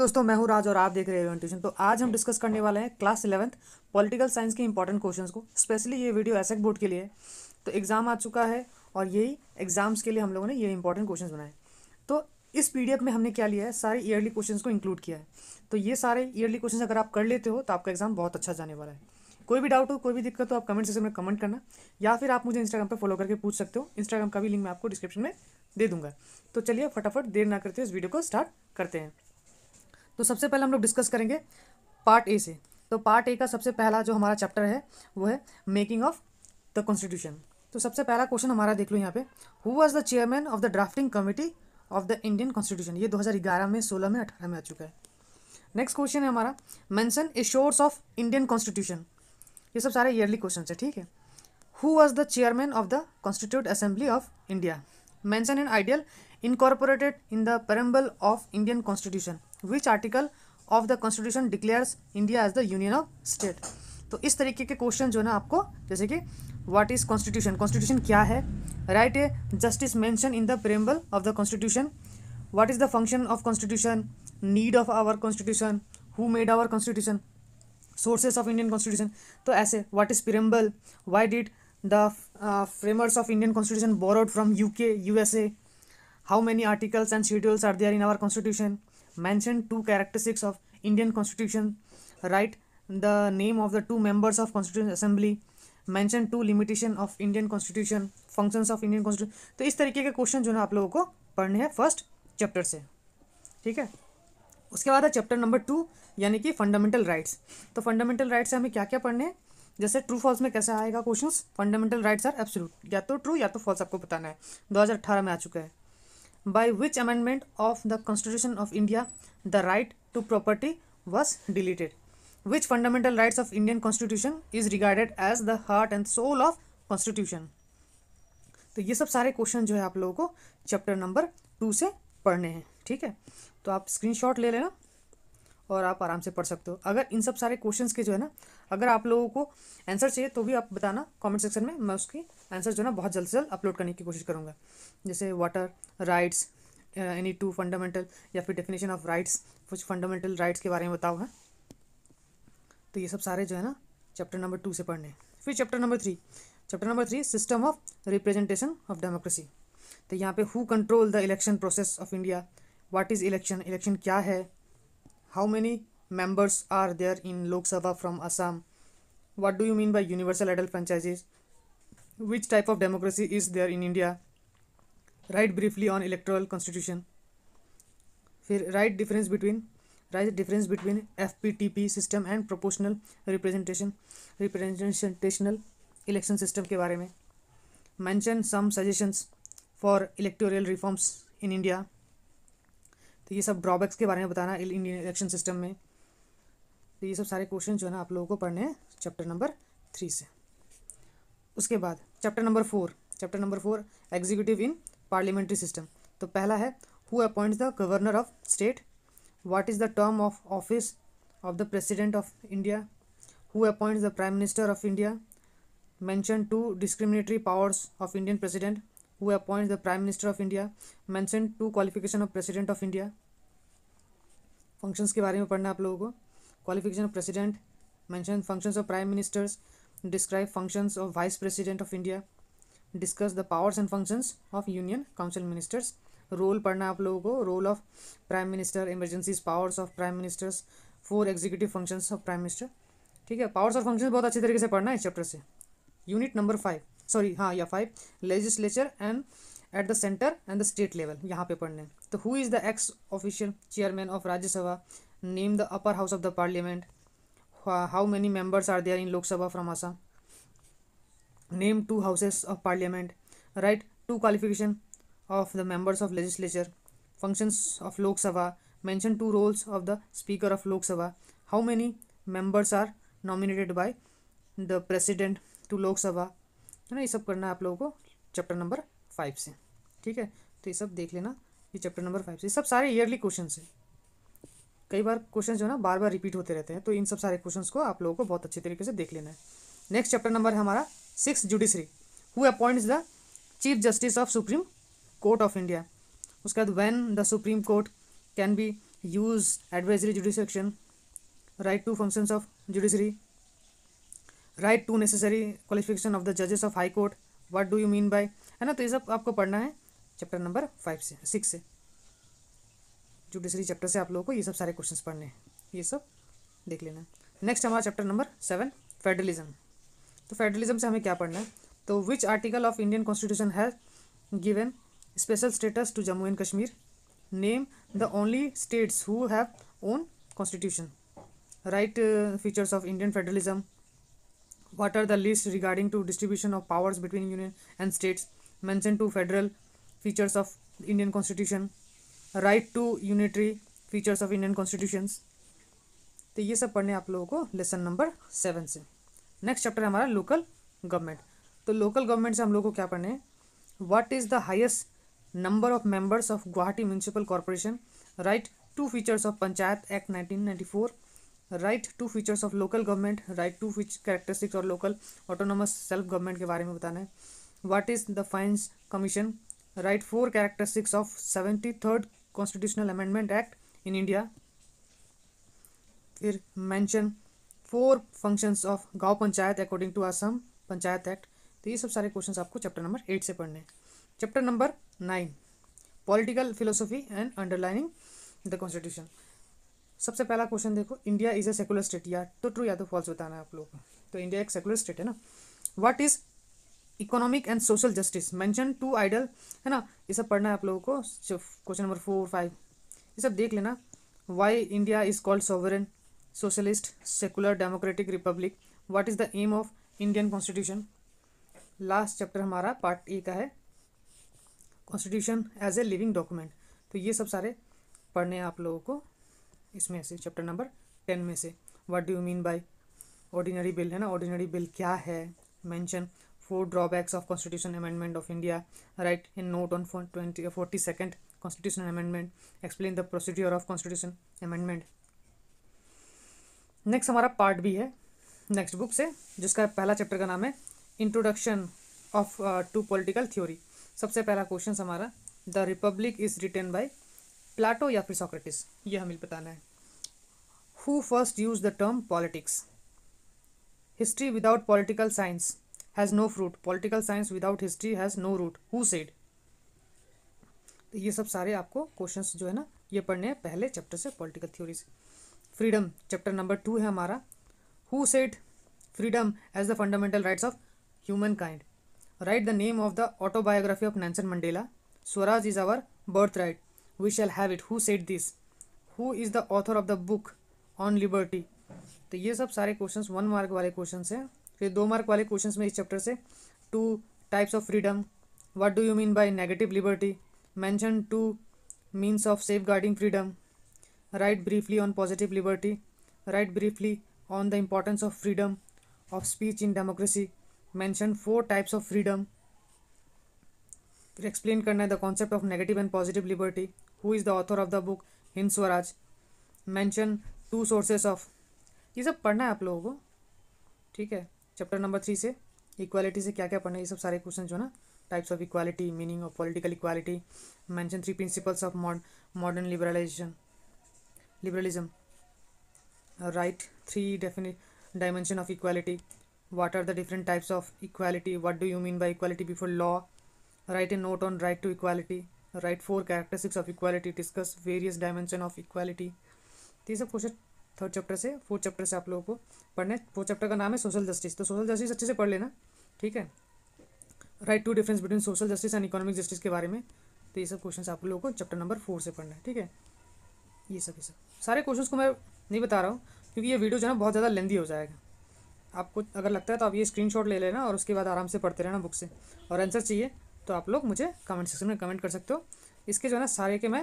दोस्तों मैं हूं राज और आप देख रहे हैं ट्यूशन तो आज हम डिस्कस करने वाले हैं क्लास इलेवंथ पॉलिटिकल साइंस के इंपॉर्टेंट क्वेश्चन को स्पेशली ये वीडियो एस बोर्ड के लिए तो एग्ज़ाम आ चुका है और यही एग्जाम्स के लिए हम लोगों ने ये इंपॉर्टेंट क्वेश्चन बनाए तो इस पी में हमने क्या लिया है सारे ईयरली क्वेश्चन को इंक्लूड किया है तो ये सारे ईयरली क्वेश्चन अगर आप कर लेते हो तो आपका एग्जाम बहुत अच्छा जाने वाला है कोई भी डाउट हो कोई भी दिक्कत हो आप कमेंट सेक्शन में कमेंट करना या फिर आप मुझे इंस्टाग्राम पर फॉलो करके पूछ सकते हो इंस्टाग्राम का भी लिंक मैं आपको डिस्क्रिप्शन में दे दूंगा तो चलिए फटाफट देर ना करते हुए इस वीडियो को स्टार्ट करते हैं तो सबसे पहले हम लोग डिस्कस करेंगे पार्ट ए से तो पार्ट ए का सबसे पहला जो हमारा चैप्टर है वो है मेकिंग ऑफ द कॉन्स्टिट्यूशन तो सबसे पहला क्वेश्चन हमारा देख लो यहाँ पे who was the chairman of the drafting committee of the Indian constitution ये 2011 में 16 में 18 में आ चुका है नेक्स्ट क्वेश्चन है हमारा mention a sources of Indian constitution ये सब सारे ईयरली क्वेश्चन है ठीक है who was the chairman of the constitute assembly of India mention an ideal incorporated in the preamble of Indian constitution which article of the constitution declares India as the union of state तो इस तरीके के question जो है ना आपको जैसे कि वाट इज कॉन्स्टिट्यूशन कॉन्स्टिट्यूशन क्या है write a justice mention in the preamble of the constitution what is the function of constitution need of our constitution who made our constitution sources of Indian constitution तो ऐसे what is preamble why did the framers of Indian constitution borrowed from U K U S A how many articles and schedules are there in our constitution mention two characteristics of Indian constitution write the name of the two members of constitution assembly mention two limitation of Indian constitution functions of Indian constitution तो इस तरीके के question जो है आप लोगों को पढ़ने हैं फर्स्ट चैप्टर से ठीक है उसके बाद है चैप्टर नंबर टू यानी कि फंडामेंटल राइट्स तो फंडामेंटल राइट्स से हमें क्या क्या पढ़ने हैं जैसे ट्रू फॉल्स में कैसा आएगा question fundamental rights are absolute या तो ट्रू या तो फॉल्स आपको बताना है 2018 में आ चुका है by which amendment of the constitution of india the right to property was deleted which fundamental rights of indian constitution is regarded as the heart and soul of constitution तो ये सब सारे क्वेश्चन जो है आप लोगों को चैप्टर नंबर टू से पढ़ने हैं ठीक है तो आप स्क्रीनशॉट ले लेना और आप आराम से पढ़ सकते हो अगर इन सब सारे क्वेश्चन के जो है ना अगर आप लोगों को आंसर चाहिए तो भी आप बताना कमेंट सेक्शन में मैं उसकी आंसर जो है ना बहुत जल्द से जल्द अपलोड करने की कोशिश करूँगा जैसे what are rights any two fundamental या फिर डेफिनेशन ऑफ राइट्स कुछ फंडामेंटल राइट्स के बारे में बताओ है हाँ। तो ये सब सारे जो है ना चैप्टर नंबर टू से पढ़ने फिर chapter number three chapter number three system of representation of democracy तो यहाँ पे who control the election process of India what is election election क्या है how many members are there in Lok Sabha from Assam? What do you mean by universal adult franchises? Which type of democracy is there in India? Write briefly on electoral constitution. फिर write difference between write difference between F P T P system and proportional representation representational election system के बारे में mention some suggestions for electoral reforms in India तो ये सब drawbacks के बारे में बताना इंडियन इलेक्शन सिस्टम में तो ये सब सारे क्वेश्चन जो है ना आप लोगों को पढ़ने हैं चैप्टर नंबर थ्री से उसके बाद chapter number four chapter number four executive in parliamentary system तो पहला है who appoint the governor of state what is the term of office of the president of India who appoint the prime minister of India mention two discriminatory powers of Indian president who appoints the prime minister of india mentioned two qualification of president of india functions के बारे में पढ़ना आप लोगों को qualification of president mention functions of prime ministers describe functions of vice president of India discuss the powers and functions of union council ministers role पढ़ना आप लोगों को role of prime minister emergencies powers of prime ministers four executive functions of prime minister ठीक है powers और functions बहुत अच्छे तरीके से पढ़ना है इस चैप्टर से यूनिट नंबर फाइव सॉरी हाँ या five legislature and at the centre and the state level यहाँ पे पढ़ने तो who is the ex official chairman of Rajya Sabha name the upper house of the parliament how many members are there in Lok Sabha from Assam name two houses of parliament write two qualification of the members of legislature functions of Lok Sabha mention two roles of the speaker of Lok Sabha how many members are nominated by the president to Lok Sabha है ना ये सब करना है आप लोगों को chapter number five से ठीक है तो ये सब देख लेना ये चैप्टर नंबर फाइव से ये सब सारे ईयरली क्वेश्चन है कई बार क्वेश्चन जो है ना बार बार रिपीट होते रहते हैं तो इन सब सारे क्वेश्चन को आप लोगों को बहुत अच्छे तरीके से देख लेना है नेक्स्ट चैप्टर नंबर है हमारा six judiciary who appoints the chief justice of supreme court of India उसके बाद when the supreme court can be use advisory jurisdiction write two functions of judiciary write two necessary qualification of the जजेस of high court what do you mean by है ना तो ये सब आपको पढ़ना है चैप्टर नंबर फाइव से सिक्स से जुडिशरी चैप्टर से आप लोगों को ये सब सारे क्वेश्चन पढ़ने हैं ये सब देख लेना नेक्स्ट हमारा चैप्टर नंबर सेवन फेडरलिज्म तो फेडरलिज्म से हमें क्या पढ़ना है तो which article of Indian constitution has given special status to Jammu and Kashmir name the only states who have own constitution write features of Indian federalism what are the lists regarding to distribution of powers between union and states mention to federal features of indian constitution right to unitary features of indian constitutions तो ये सब पढ़ने आप लोगों को lesson number seven से next chapter है हमारा लोकल गवर्नमेंट तो लोकल गवर्नमेंट से हम लोगों को क्या पढ़ने हैं what is the highest number of members of Guwahati municipal corporation write two features of panchayat act 1994 write two features of local government write two characteristics और लोकल ऑटोनोमस सेल्फ गवर्नमेंट के बारे में बताना है what is the finance commission write four characteristics of seventy third constitutional amendment act in India फिर mention four functions of Gaon panchayat according to Assam panchayat act तो ये सब सारे क्वेश्चंस आपको चैप्टर नंबर एट से पढ़ने हैं chapter number nine political philosophy and underlining the constitution सबसे पहला क्वेश्चन देखो India is a secular state या तो ट्रू या तो फॉल्स बताना है आप लोग को तो इंडिया एक सेकुलर स्टेट है ना what is economic and social justice mention two ideal है ना ये सब पढ़ना है आप लोगों को क्वेश्चन नंबर फोर फाइव ये सब देख लेना why India is called sovereign socialist secular democratic republic what is the aim of Indian constitution last chapter हमारा पार्ट ए का है constitution as a living document तो ये सब सारे पढ़ने हैं आप लोगों को इसमें से चैप्टर नंबर टेन में से what do you mean by ordinary bill है ना ऑर्डिनरी बिल क्या है mention four drawbacks of constitution amendment of India write in note on twenty forty second constitution amendment explain the procedure of constitution amendment next हमारा part भी है next book से जिसका पहला चैप्टर का नाम है introduction of to political theory सबसे पहला क्वेश्चन हमारा the republic is written by Plato या फिर सोक्रेटिस ये हमें बताना है who first use the term politics history without political science has no fruit political science without history has no root who said तो ये सब सारे आपको क्वेश्चन जो है ना ये पढ़ने हैं पहले चैप्टर से पॉलिटिकल थ्योरी से फ्रीडम चैप्टर नंबर टू है हमारा who said freedom as the fundamental rights of human kind write the name of the autobiography of Nelson Mandela Swaraj is our birthright we shall have it who said this who is the author of the book on liberty तो ये सब सारे questions one mark वाले questions हैं फिर दो mark वाले questions में इस चैप्टर से two types of freedom what do you mean by negative liberty mention two means of safeguarding freedom write briefly on positive liberty write briefly on the importance of freedom of speech in democracy mention four types of freedom फिर explain करना है the concept of negative and positive liberty who is the author of the book Hind Swaraj mention two sources of ये सब पढ़ना है आप लोगों को ठीक है चैप्टर नंबर थ्री से इक्वालिटी से क्या क्या पढ़ना है ये सब सारे क्वेश्चन जो ना types of equality meaning of political equality mention three principles of modern liberalization liberalism write three definite dimension of equality what are the different types of equality what do you mean by equality before law write a note on right to equality write four characteristics of equality discuss various dimension of equality ये सब question third chapter से fourth chapter से आप लोगों को पढ़ने fourth chapter का नाम है सोशल जस्टिस तो सोशल जस्टिस अच्छे से पढ़ लेना ठीक है write two difference between social justice and economic justice के बारे में तो ये सब क्वेश्चन आप लोगों को चैप्टर नंबर फोर से पढ़ना है ठीक है ये सब ये सब सारे क्वेश्चन को मैं नहीं बता रहा हूँ क्योंकि ये वीडियो जो है ना बहुत ज़्यादा लेंदी हो जाएगा आपको अगर लगता है तो आप ये स्क्रीनशॉट ले लेना और उसके बाद आराम से पढ़ते रहना बुक से और आंसर चाहिए तो आप लोग मुझे कमेंट सेक्शन में कमेंट कर सकते हो इसके जो है ना सारे के मैं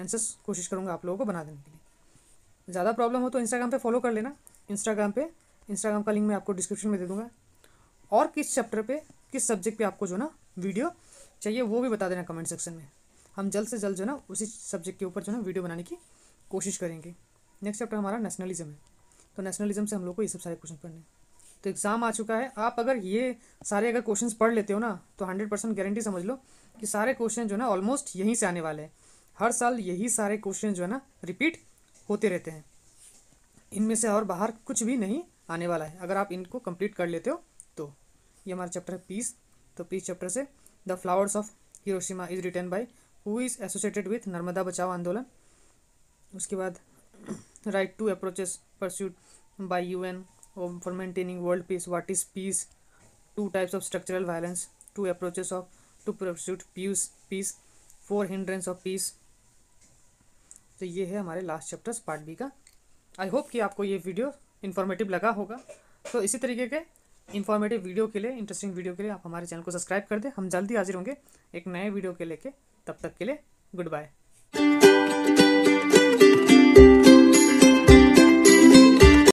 आंसर्स कोशिश करूँगा आप लोगों को बना देने के लिए ज़्यादा प्रॉब्लम हो तो इंस्टाग्राम पे फॉलो कर लेना इंस्टाग्राम पे इंस्टाग्राम का लिंक मैं आपको डिस्क्रिप्शन में दे दूँगा और किस चैप्टर पर किस सब्जेक्ट पर आपको जो ना वीडियो चाहिए वो भी बता देना कमेंट सेक्शन में हम जल्द से जल्द जो ना उसी सब्जेक्ट के ऊपर जो ना वीडियो बनाने की कोशिश करेंगे नेक्स्ट चैप्टर हमारा नेशनलिज्म है तो नेशनलिज्म से हम लोग को ये सब सारे क्वेश्चन पढ़ने हैं तो एग्ज़ाम आ चुका है आप अगर ये सारे अगर क्वेश्चंस पढ़ लेते हो ना तो हंड्रेड परसेंट गारंटी समझ लो कि सारे क्वेश्चन जो है ना ऑलमोस्ट यहीं से आने वाले हैं हर साल यही सारे क्वेश्चन जो है ना रिपीट होते रहते हैं इनमें से और बाहर कुछ भी नहीं आने वाला है अगर आप इनको कंप्लीट कर लेते हो तो ये हमारा चैप्टर है पीस तो पीस चैप्टर से the flowers of Hiroshima is written by who is associated with Narmada Bachao Andolan उसके बाद write two approaches pursued by an for maintaining world peace what is peace two types of structural violence two approaches of to pursuit peace peace four hindrance of peace तो ये है हमारे last chapters part B का I hope कि आपको ये video informative लगा होगा तो इसी तरीके के इन्फॉर्मेटिव वीडियो के लिए इंटरेस्टिंग वीडियो के लिए आप हमारे चैनल को सब्सक्राइब कर दें हम जल्दी हाजिर होंगे एक नए वीडियो के लेके तब तक के लिए गुड बाय